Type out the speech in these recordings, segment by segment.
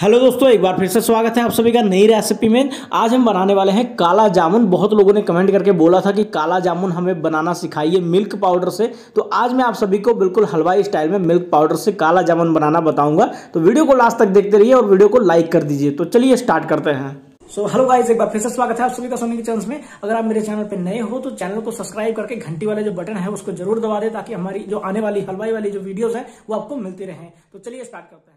hello दोस्तों एक बार फिर से स्वागत है आप सभी का नई रेसिपी में आज हम बनाने वाले हैं काला जामुन बहुत लोगों ने कमेंट करके बोला था कि काला जामुन हमें बनाना सिखाइए मिल्क पाउडर से तो आज मैं आप सभी को बिल्कुल हलवाई स्टाइल में मिल्क पाउडर से काला जामुन बनाना बताऊंगा तो वीडियो को लास्ट तक देखते रहिए और वीडियो को लाइक कर दीजिए तो चलिए स्टार्ट करते हैं सो हेलो गाइस एक बार फिर से स्वागत है आप सभी का सोने के चांस में अगर आप मेरे चैनल पर नए हो तो चैनल को सब्सक्राइब करके घंटी वाले जो बटन है उसको जरूर दबा दे ताकि हमारी जो आने वाली हलवाई वाली जो वीडियोस है वो आपको मिलती रहे तो चलिए स्टार्ट करते हैं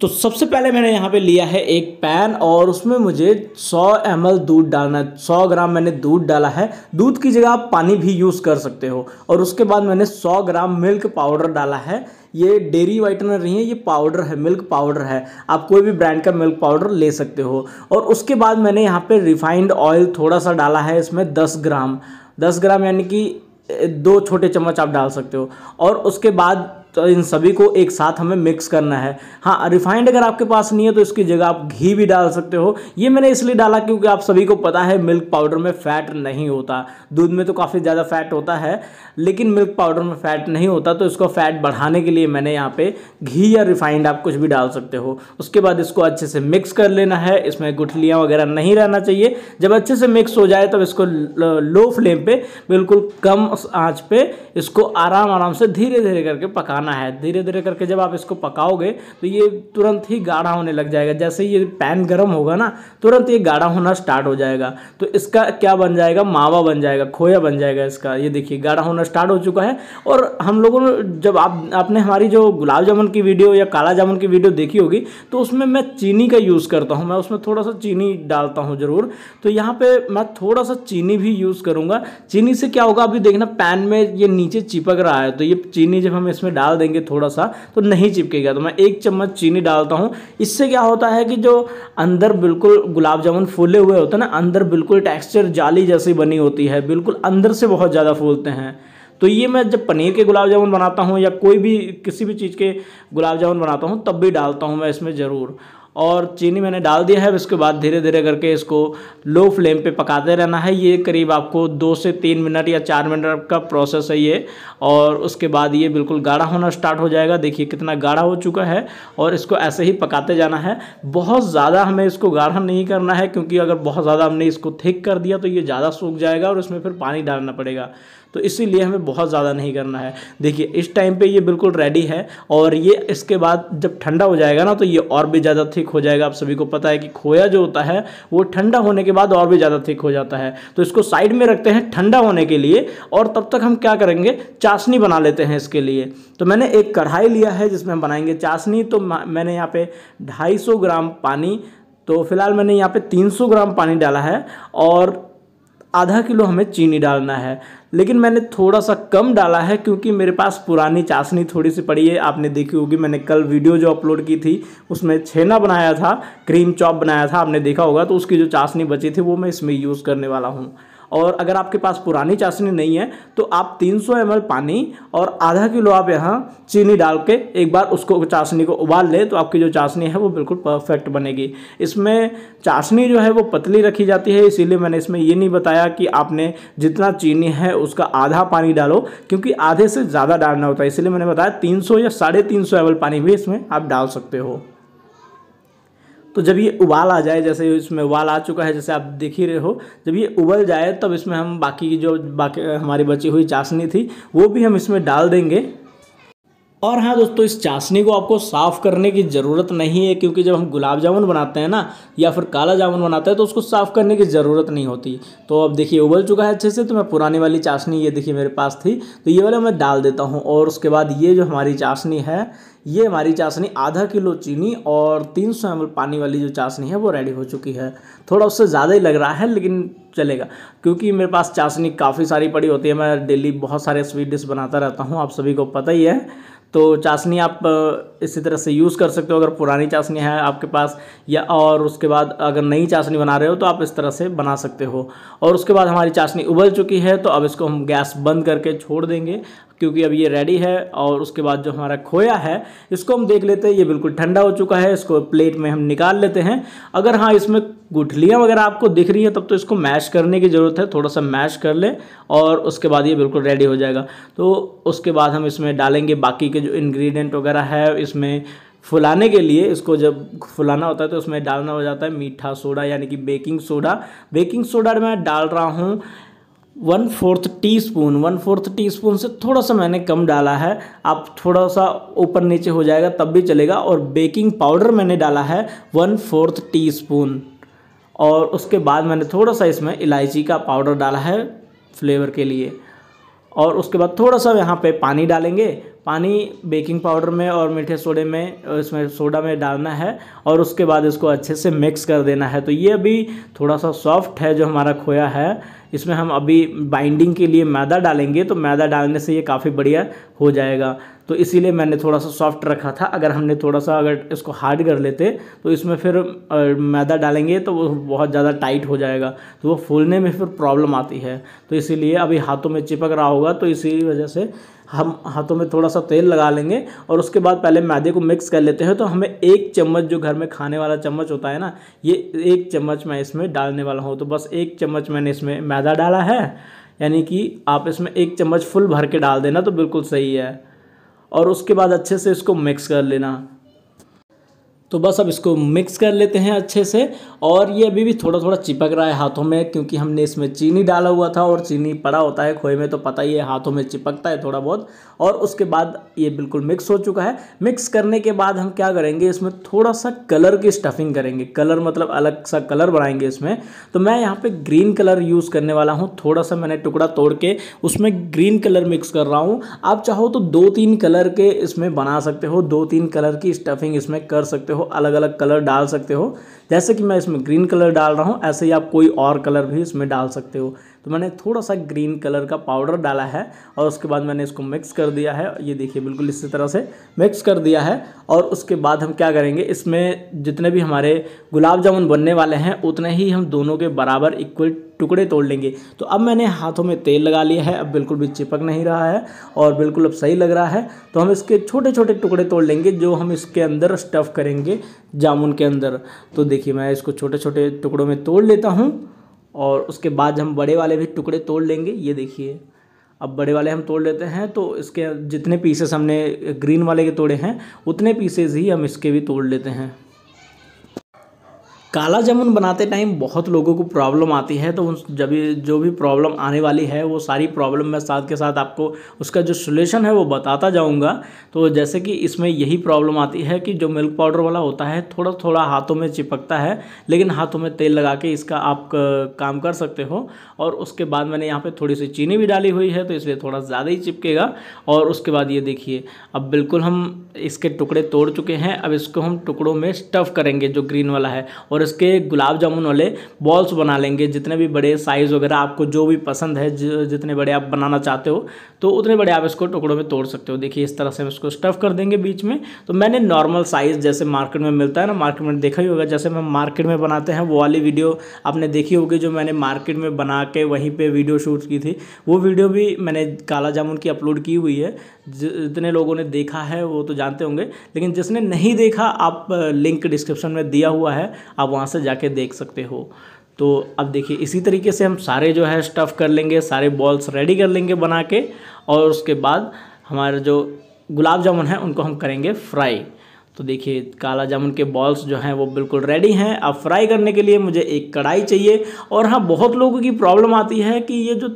तो सबसे पहले मैंने यहाँ पे लिया है एक पैन और उसमें मुझे 100 एम दूध डालना है 100 ग्राम मैंने दूध डाला है दूध की जगह आप पानी भी यूज़ कर सकते हो और उसके बाद मैंने 100 ग्राम मिल्क पाउडर डाला है ये डेरी वाइटनर नहीं है ये पाउडर है मिल्क पाउडर है आप कोई भी ब्रांड का मिल्क पाउडर ले सकते हो और उसके बाद मैंने यहाँ पर रिफाइंड ऑयल थोड़ा सा डाला है इसमें दस ग्राम दस ग्राम यानी कि दो छोटे चम्मच आप डाल सकते हो और उसके बाद तो इन सभी को एक साथ हमें मिक्स करना है हाँ रिफाइंड अगर आपके पास नहीं है तो इसकी जगह आप घी भी डाल सकते हो ये मैंने इसलिए डाला क्योंकि आप सभी को पता है मिल्क पाउडर में फ़ैट नहीं होता दूध में तो काफ़ी ज़्यादा फैट होता है लेकिन मिल्क पाउडर में फ़ैट नहीं होता तो इसको फैट बढ़ाने के लिए मैंने यहाँ पर घी या रिफाइंड आप कुछ भी डाल सकते हो उसके बाद इसको अच्छे से मिक्स कर लेना है इसमें गुठलियाँ वगैरह नहीं रहना चाहिए जब अच्छे से मिक्स हो जाए तब तो इसको लो फ्लेम पर बिल्कुल कम आँच पर इसको आराम आराम से धीरे धीरे करके पका पकाना है धीरे धीरे करके जब आप इसको पकाओगे तो ये तुरंत ही गाढ़ा होने लग जाएगा जैसे ये पैन गर्म होगा ना तुरंत ये गाढ़ा होना स्टार्ट हो जाएगा तो इसका क्या बन जाएगा मावा बन जाएगा खोया बन जाएगा इसका ये देखिए गाढ़ा होना स्टार्ट हो चुका है और हम लोगों ने जब आप आपने हमारी जो गुलाब जामुन की वीडियो या काला जामुन की वीडियो देखी होगी तो उसमें मैं चीनी का यूज़ करता हूँ मैं उसमें थोड़ा सा चीनी डालता हूँ ज़रूर तो यहाँ पर मैं थोड़ा सा चीनी भी यूज़ करूँगा चीनी से क्या होगा अभी देखना पैन में ये नीचे चिपक रहा है तो ये चीनी जब हम इसमें डाल डाल देंगे थोड़ा सा तो नहीं चिपकेगा तो मैं एक चम्मच चीनी डालता हूँ इससे क्या होता है कि जो अंदर बिल्कुल गुलाब जामुन फूले हुए होते हैं ना अंदर बिल्कुल टेक्स्चर जाली जैसी बनी होती है बिल्कुल अंदर से बहुत ज़्यादा फूलते हैं तो ये मैं जब पनीर के गुलाब जामुन बनाता हूँ या कोई भी किसी भी चीज़ के गुलाब जामुन बनाता हूँ तब भी डालता हूँ मैं इसमें ज़रूर और चीनी मैंने डाल दिया है उसके बाद धीरे धीरे करके इसको लो फ्लेम पे पकाते रहना है ये करीब आपको दो से तीन मिनट या चार मिनट का प्रोसेस है ये और उसके बाद ये बिल्कुल गाढ़ा होना स्टार्ट हो जाएगा देखिए कितना गाढ़ा हो चुका है और इसको ऐसे ही पकाते जाना है बहुत ज़्यादा हमें इसको गाढ़ा नहीं करना है क्योंकि अगर बहुत ज़्यादा हमने इसको थिक कर दिया तो ये ज़्यादा सूख जाएगा और इसमें फिर पानी डालना पड़ेगा तो इसीलिए हमें बहुत ज़्यादा नहीं करना है देखिए इस टाइम पे ये बिल्कुल रेडी है और ये इसके बाद जब ठंडा हो जाएगा ना तो ये और भी ज़्यादा थिक हो जाएगा आप सभी को पता है कि खोया जो होता है वो ठंडा होने के बाद और भी ज़्यादा थिक हो जाता है तो इसको साइड में रखते हैं ठंडा होने के लिए और तब तक हम क्या करेंगे चाशनी बना लेते हैं इसके लिए तो मैंने एक कढ़ाई लिया है जिसमें हम बनाएंगे चाशनी तो मैंने यहाँ पर ढाई ग्राम पानी तो फिलहाल मैंने यहाँ पे 300 ग्राम पानी डाला है और आधा किलो हमें चीनी डालना है लेकिन मैंने थोड़ा सा कम डाला है क्योंकि मेरे पास पुरानी चाशनी थोड़ी सी पड़ी है आपने देखी होगी मैंने कल वीडियो जो अपलोड की थी उसमें छेना बनाया था क्रीम चॉप बनाया था आपने देखा होगा तो उसकी जो चाशनी बची थी वो मैं इसमें यूज़ करने वाला हूँ और अगर आपके पास पुरानी चाशनी नहीं है तो आप 300 सौ पानी और आधा किलो आप यहाँ चीनी डाल के एक बार उसको चाशनी को उबाल लें तो आपकी जो चाशनी है वो बिल्कुल परफेक्ट बनेगी इसमें चाशनी जो है वो पतली रखी जाती है इसीलिए मैंने इसमें ये नहीं बताया कि आपने जितना चीनी है उसका आधा पानी डालो क्योंकि आधे से ज़्यादा डालना होता है इसलिए मैंने बताया तीन या साढ़े तीन पानी भी इसमें आप डाल सकते हो तो जब ये उबाल आ जाए जैसे इसमें उबाल आ चुका है जैसे आप देख ही रहे हो जब ये उबल जाए तब इसमें हम बाकी की जो बाकी हमारी बची हुई चाशनी थी वो भी हम इसमें डाल देंगे और हाँ दोस्तों इस चाशनी को आपको साफ़ करने की ज़रूरत नहीं है क्योंकि जब हम गुलाब जामुन बनाते हैं ना या फिर काला जामुन बनाते हैं तो उसको साफ़ करने की ज़रूरत नहीं होती तो अब देखिए उबल चुका है अच्छे से तो मैं पुरानी वाली चाशनी ये देखिए मेरे पास थी तो ये वाला मैं डाल देता हूँ और उसके बाद ये जो हमारी चाशनी है ये हमारी चाशनी आधा किलो चीनी और तीन सौ एम पानी वाली जो चाशनी है वो रेडी हो चुकी है थोड़ा उससे ज़्यादा ही लग रहा है लेकिन चलेगा क्योंकि मेरे पास चाशनी काफ़ी सारी पड़ी होती है मैं डेली बहुत सारे स्वीट डिश बनाता रहता हूँ आप सभी को पता ही है तो चाशनी आप इसी तरह से यूज़ कर सकते हो अगर पुरानी चाशनी है आपके पास या और उसके बाद अगर नई चाशनी बना रहे हो तो आप इस तरह से बना सकते हो और उसके बाद हमारी चाशनी उबल चुकी है तो अब इसको हम गैस बंद करके छोड़ देंगे क्योंकि अब ये रेडी है और उसके बाद जो हमारा खोया है इसको हम देख लेते हैं ये बिल्कुल ठंडा हो चुका है इसको प्लेट में हम निकाल लेते हैं अगर हाँ इसमें गुठलियाँ वगैरह आपको दिख रही है तब तो इसको मैश करने की ज़रूरत है थोड़ा सा मैश कर लें और उसके बाद ये बिल्कुल रेडी हो जाएगा तो उसके बाद हम इसमें डालेंगे बाकी के जो इन्ग्रीडियंट वगैरह है इसमें फुलाने के लिए इसको जब फुलाना होता है तो उसमें डालना हो जाता है मीठा सोडा यानी कि बेकिंग सोडा बेकिंग सोडा मैं डाल रहा हूँ one fourth teaspoon one fourth teaspoon से थोड़ा सा मैंने कम डाला है आप थोड़ा सा ऊपर नीचे हो जाएगा तब भी चलेगा और बेकिंग पाउडर मैंने डाला है वन फोर्थ टी स्पून और उसके बाद मैंने थोड़ा सा इसमें इलायची का पाउडर डाला है फ्लेवर के लिए और उसके बाद थोड़ा सा यहाँ पे पानी डालेंगे पानी बेकिंग पाउडर में और मीठे सोडे में इसमें सोडा में डालना है और उसके बाद इसको अच्छे से मिक्स कर देना है तो ये अभी थोड़ा सा सॉफ्ट है जो हमारा खोया है इसमें हम अभी बाइंडिंग के लिए मैदा डालेंगे तो मैदा डालने से ये काफ़ी बढ़िया हो जाएगा तो इसीलिए मैंने थोड़ा सा सॉफ्ट रखा था अगर हमने थोड़ा सा अगर इसको हार्ड कर लेते तो इसमें फिर मैदा डालेंगे तो वो बहुत ज़्यादा टाइट हो जाएगा तो वो फूलने में फिर प्रॉब्लम आती है तो इसीलिए अभी हाथों में चिपक रहा होगा तो इसी वजह से हम हाथों में थोड़ा सा तेल लगा लेंगे और उसके बाद पहले मैदे को मिक्स कर लेते हैं तो हमें एक चम्मच जो घर में खाने वाला चम्मच होता है ना ये एक चम्मच मैं इसमें डालने वाला हूँ तो बस एक चम्मच मैंने इसमें मैदा डाला है यानी कि आप इसमें एक चम्मच फुल भर के डाल देना तो बिल्कुल सही है और उसके बाद अच्छे से इसको मिक्स कर लेना तो बस अब इसको मिक्स कर लेते हैं अच्छे से और ये अभी भी थोड़ा थोड़ा चिपक रहा है हाथों में क्योंकि हमने इसमें चीनी डाला हुआ था और चीनी पड़ा होता है खोए में तो पता ही है हाथों में चिपकता है थोड़ा बहुत और उसके बाद ये बिल्कुल मिक्स हो चुका है मिक्स करने के बाद हम क्या करेंगे इसमें थोड़ा सा कलर की स्टफिंग करेंगे कलर मतलब अलग सा कलर बनाएंगे इसमें तो मैं यहाँ पर ग्रीन कलर यूज़ करने वाला हूँ थोड़ा सा मैंने टुकड़ा तोड़ के उसमें ग्रीन कलर मिक्स कर रहा हूँ आप चाहो तो दो तीन कलर के इसमें बना सकते हो दो तीन कलर की स्टफिंग इसमें कर सकते हो हो अलग अलग कलर डाल सकते हो जैसे कि मैं इसमें ग्रीन कलर डाल रहा हूँ ऐसे ही आप कोई और कलर भी इसमें डाल सकते हो तो मैंने थोड़ा सा ग्रीन कलर का पाउडर डाला है और उसके बाद मैंने इसको मिक्स कर दिया है ये देखिए बिल्कुल इसी तरह से मिक्स कर दिया है और उसके बाद हम क्या करेंगे इसमें जितने भी हमारे गुलाब जामुन बनने वाले हैं उतने ही हम दोनों के बराबर इक्वल टुकड़े तोड़ लेंगे तो अब मैंने हाथों में तेल लगा लिया है अब बिल्कुल भी चिपक नहीं रहा है और बिल्कुल अब सही लग रहा है तो हम इसके छोटे छोटे टुकड़े तोड़ लेंगे जो हम इसके अंदर स्टफ़ करेंगे जामुन के अंदर तो देखिए मैं इसको छोटे छोटे टुकड़ों में तोड़ लेता हूँ और उसके बाद हम बड़े वाले भी टुकड़े तोड़ लेंगे ये देखिए अब बड़े वाले हम तोड़ लेते हैं तो इसके जितने पीसेस हमने ग्रीन वाले के तोड़े हैं उतने पीसेस ही हम इसके भी तोड़ लेते हैं काला जामुन बनाते टाइम बहुत लोगों को प्रॉब्लम आती है तो उन जब जो भी प्रॉब्लम आने वाली है वो सारी प्रॉब्लम मैं साथ के साथ आपको उसका जो सोल्यूशन है वो बताता जाऊँगा तो जैसे कि इसमें यही प्रॉब्लम आती है कि जो मिल्क पाउडर वाला होता है थोड़ा थोड़ा हाथों में चिपकता है लेकिन हाथों में तेल लगा के इसका आप काम कर सकते हो और उसके बाद मैंने यहाँ पर थोड़ी सी चीनी भी डाली हुई है तो इसलिए थोड़ा ज़्यादा ही चिपकेगा और उसके बाद ये देखिए अब बिल्कुल हम इसके टुकड़े तोड़ चुके हैं अब इसको हम टुकड़ों में स्टफ़ करेंगे जो ग्रीन वाला है और तरह के गुलाब जामुन वाले बॉल्स बना लेंगे जितने भी बड़े साइज़ वगैरह आपको जो भी पसंद है जितने बड़े आप बनाना चाहते हो तो उतने बड़े आप इसको टुकड़ों में तोड़ सकते हो देखिए इस तरह से हम इसको स्टफ़ कर देंगे बीच में तो मैंने नॉर्मल साइज़ जैसे मार्केट में मिलता है ना मार्केट में देखा ही होगा जैसे हम मार्केट में बनाते हैं वो वाली वीडियो आपने देखी होगी जो मैंने मार्केट में बना के वहीं पर वीडियो शूट की थी वो वीडियो भी मैंने काला जामुन की अपलोड की हुई है जितने लोगों ने देखा है वो तो जानते होंगे लेकिन जिसने नहीं देखा आप लिंक डिस्क्रिप्शन में दिया हुआ है आप आप वहाँ से जाके देख सकते हो तो अब देखिए इसी तरीके से हम सारे जो है स्टफ़ कर लेंगे सारे बॉल्स रेडी कर लेंगे बना के और उसके बाद हमारे जो गुलाब जामुन है उनको हम करेंगे फ्राई तो देखिए काला जामुन के बॉल्स जो हैं वो बिल्कुल रेडी हैं अब फ्राई करने के लिए मुझे एक कढ़ाई चाहिए और हाँ बहुत लोगों की प्रॉब्लम आती है कि ये जो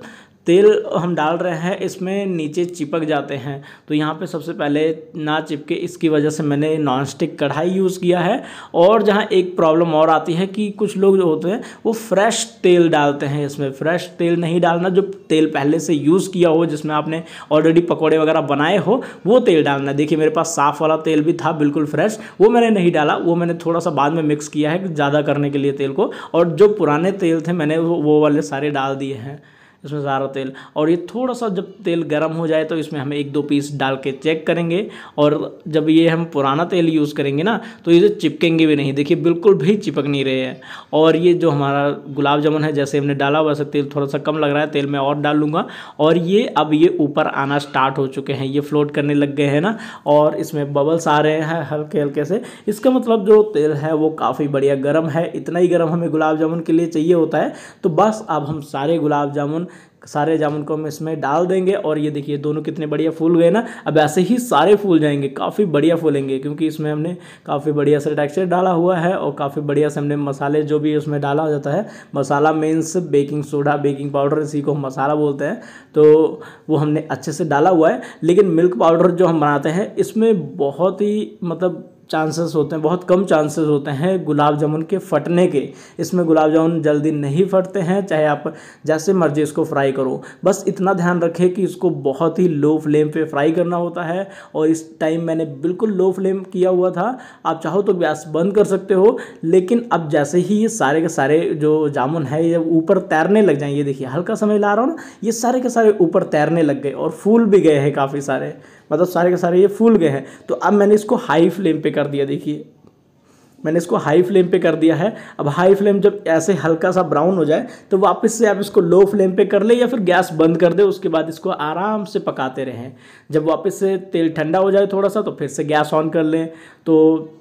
तेल हम डाल रहे हैं इसमें नीचे चिपक जाते हैं तो यहाँ पे सबसे पहले ना चिपके इसकी वजह से मैंने नॉन स्टिक कढ़ाई यूज़ किया है और जहाँ एक प्रॉब्लम और आती है कि कुछ लोग जो होते हैं वो फ्रेश तेल डालते हैं इसमें फ्रेश तेल नहीं डालना जो तेल पहले से यूज़ किया हो जिसमें आपने ऑलरेडी पकौड़े वगैरह बनाए हो वो तेल डालना देखिए मेरे पास साफ़ वाला तेल भी था बिल्कुल फ्रेश वो मैंने नहीं डाला वो मैंने थोड़ा सा बाद में मिक्स किया है ज़्यादा करने के लिए तेल को और जो पुराने तेल थे मैंने वो वाले सारे डाल दिए हैं इसमें सारा तेल और ये थोड़ा सा जब तेल गर्म हो जाए तो इसमें हम एक दो पीस डाल के चेक करेंगे और जब ये हम पुराना तेल यूज़ करेंगे ना तो ये चिपकेंगे भी नहीं देखिए बिल्कुल भी चिपक नहीं रहे हैं और ये जो हमारा गुलाब जामुन है जैसे हमने डाला वैसे तेल थोड़ा सा कम लग रहा है तेल मैं और डाल लूँगा और ये अब ये ऊपर आना स्टार्ट हो चुके हैं ये फ्लोट करने लग गए हैं ना और इसमें बबल्स आ रहे हैं हल्के हल्के से इसका मतलब जो तेल है वो काफ़ी बढ़िया गर्म है इतना ही गर्म हमें गुलाब जामुन के लिए चाहिए होता है तो बस अब हम सारे गुलाब जामुन सारे जामुन को हम इसमें डाल देंगे और ये देखिए दोनों कितने बढ़िया फूल गए ना अब ऐसे ही सारे फूल जाएंगे काफ़ी बढ़िया फूलेंगे क्योंकि इसमें हमने काफ़ी बढ़िया से टेक्सचर डाला हुआ है और काफ़ी बढ़िया से हमने मसाले जो भी उसमें डाला जाता है मसाला means baking soda baking powder इसी को हम मसाला बोलते हैं तो वो हमने अच्छे से डाला हुआ है लेकिन मिल्क पाउडर जो हम बनाते हैं इसमें बहुत ही मतलब चांसेस होते हैं बहुत कम चांसेस होते हैं गुलाब जामुन के फटने के इसमें गुलाब जामुन जल्दी नहीं फटते हैं चाहे आप जैसे मर्जी इसको फ्राई करो बस इतना ध्यान रखें कि इसको बहुत ही लो फ्लेम पे फ्राई करना होता है और इस टाइम मैंने बिल्कुल लो फ्लेम किया हुआ था आप चाहो तो गैस बंद कर सकते हो लेकिन अब जैसे ही ये सारे के सारे जो जामुन है ये ऊपर तैरने लग जाएँ ये देखिए हल्का समय ला रहा हूँ ना ये सारे के सारे ऊपर तैरने लग गए और फूल भी गए हैं काफ़ी सारे मतलब सारे के सारे ये फूल गए हैं तो अब मैंने इसको हाई फ्लेम पे कर दिया देखिए मैंने इसको हाई फ्लेम पे कर दिया है अब हाई फ्लेम जब ऐसे हल्का सा ब्राउन हो जाए तो वापस से आप इसको लो फ्लेम पे कर ले या फिर गैस बंद कर दे उसके बाद इसको आराम से पकाते रहें जब वापस से तेल ठंडा हो जाए थोड़ा सा तो फिर से गैस ऑन कर लें तो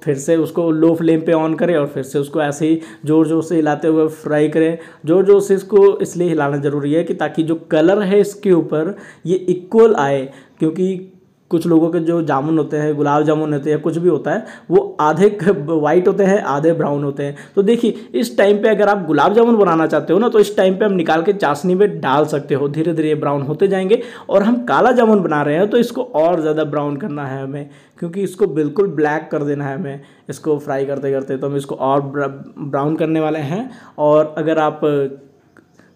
फिर से उसको लो फ्लेम पे ऑन करें और फिर से उसको ऐसे ही ज़ोर ज़ोर से हिलाते हुए फ्राई करें ज़ोर ज़ोर से इसको इसलिए हिलाना ज़रूरी है कि ताकि जो कलर है इसके ऊपर ये इक्वल आए क्योंकि कुछ लोगों के जो जामुन होते हैं गुलाब जामुन होते हैं कुछ भी होता है वो आधे वाइट होते हैं आधे ब्राउन होते हैं तो देखिए इस टाइम पे अगर आप गुलाब जामुन बनाना चाहते हो ना तो इस टाइम पे हम निकाल के चाशनी में डाल सकते हो धीरे धीरे ब्राउन होते जाएंगे और हम काला जामुन बना रहे हैं तो इसको और ज़्यादा ब्राउन करना है हमें क्योंकि इसको बिल्कुल ब्लैक कर देना है हमें इसको फ्राई करते करते तो हम इसको और ब्राउन करने वाले हैं और अगर आप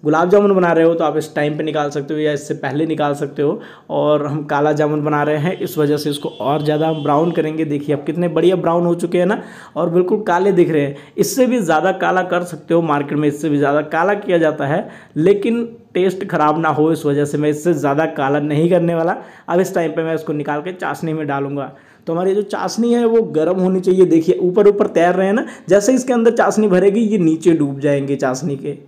गुलाब जामुन बना रहे हो तो आप इस टाइम पे निकाल सकते हो या इससे पहले निकाल सकते हो और हम काला जामुन बना रहे हैं इस वजह से इसको और ज़्यादा हम ब्राउन करेंगे देखिए अब कितने बढ़िया ब्राउन हो चुके हैं ना और बिल्कुल काले दिख रहे हैं इससे भी ज़्यादा काला कर सकते हो मार्केट में इससे भी ज़्यादा काला किया जाता है लेकिन टेस्ट ख़राब ना हो इस वजह से मैं इससे ज़्यादा काला नहीं करने वाला अब इस टाइम पर मैं इसको निकाल के चाशनी में डालूंगा तो हमारी जो चाशनी है वो गर्म होनी चाहिए देखिए ऊपर ऊपर तैर रहे हैं ना जैसे इसके अंदर चाशनी भरेगी ये नीचे डूब जाएंगे चाशनी के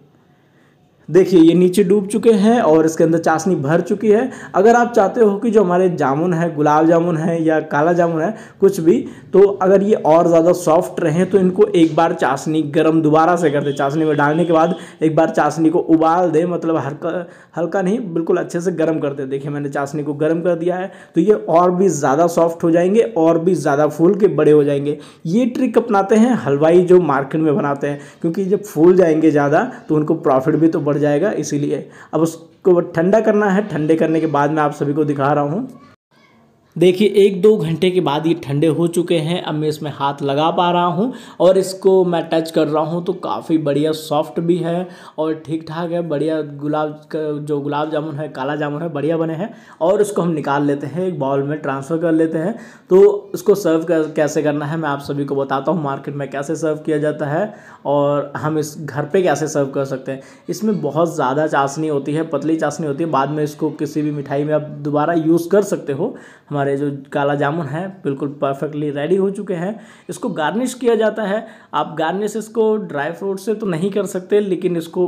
देखिए ये नीचे डूब चुके हैं और इसके अंदर चाशनी भर चुकी है अगर आप चाहते हो कि जो हमारे जामुन है गुलाब जामुन है या काला जामुन है कुछ भी तो अगर ये और ज़्यादा सॉफ्ट रहें तो इनको एक बार चाशनी गर्म दोबारा से कर दें चाशनी में डालने के बाद एक बार चाशनी को उबाल दें मतलब हल्का हल्का नहीं बिल्कुल अच्छे से गर्म कर दें देखिए मैंने चाशनी को गर्म कर दिया है तो ये और भी ज़्यादा सॉफ्ट हो जाएंगे और भी ज़्यादा फूल के बड़े हो जाएंगे ये ट्रिक अपनाते हैं हलवाई जो मार्केट में बनाते हैं क्योंकि जब फूल जाएंगे ज़्यादा तो उनको प्रॉफिट भी तो बढ़ जाएगा इसीलिए अब उसको ठंडा करना है ठंडे करने के बाद मैं आप सभी को दिखा रहा हूँ देखिए एक दो घंटे के बाद ये ठंडे हो चुके हैं अब मैं इसमें हाथ लगा पा रहा हूँ और इसको मैं टच कर रहा हूँ तो काफ़ी बढ़िया सॉफ्ट भी है और ठीक ठाक है बढ़िया गुलाब का जो गुलाब जामुन है काला जामुन है बढ़िया बने हैं और उसको हम निकाल लेते हैं एक बाउल में ट्रांसफ़र कर लेते हैं तो उसको सर्व कैसे करना है मैं आप सभी को बताता हूँ मार्केट में कैसे सर्व किया जाता है और हम इस घर पर कैसे सर्व कर सकते हैं इसमें बहुत ज़्यादा चाशनी होती है पतली चाशनी होती है बाद में इसको किसी भी मिठाई में आप दोबारा यूज़ कर सकते हो हमारे हमारे जो काला जामुन है बिल्कुल परफेक्टली रेडी हो चुके हैं इसको गार्निश किया जाता है आप गार्निश इसको ड्राई फ्रूट से तो नहीं कर सकते लेकिन इसको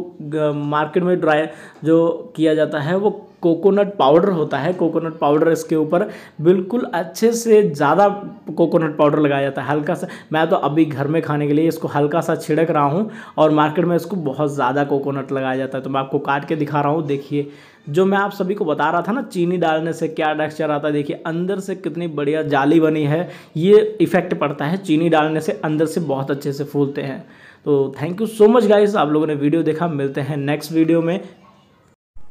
मार्केट में ड्राई जो किया जाता है वो कोकोनट पाउडर होता है कोकोनट पाउडर इसके ऊपर बिल्कुल अच्छे से ज़्यादा कोकोनट पाउडर लगाया जाता है हल्का सा मैं तो अभी घर में खाने के लिए इसको हल्का सा छिड़क रहा हूँ और मार्केट में इसको बहुत ज़्यादा कोकोनट लगाया जाता है तो मैं आपको काट के दिखा रहा हूँ देखिए जो मैं आप सभी को बता रहा था ना चीनी डालने से क्या टेक्स्चर आता है देखिए अंदर से कितनी बढ़िया जाली बनी है ये इफेक्ट पड़ता है चीनी डालने से अंदर से बहुत अच्छे से फूलते हैं तो thank you so much guys आप लोगों ने वीडियो देखा मिलते हैं नेक्स्ट वीडियो में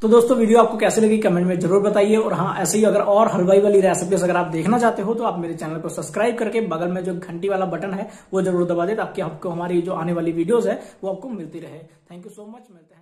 तो दोस्तों वीडियो आपको कैसे लगी कमेंट में जरूर बताइए और हाँ ऐसे ही अगर और हलवाई वाली रेसिपीज अगर आप देखना चाहते हो तो आप मेरे चैनल को सब्सक्राइब करके बगल में जो घंटी वाला बटन है वो जरूर दबा दे ताकि आपको हमारी जो आने वाली वीडियोज है वो आपको मिलती रहे थैंक यू सो मच मिलते हैं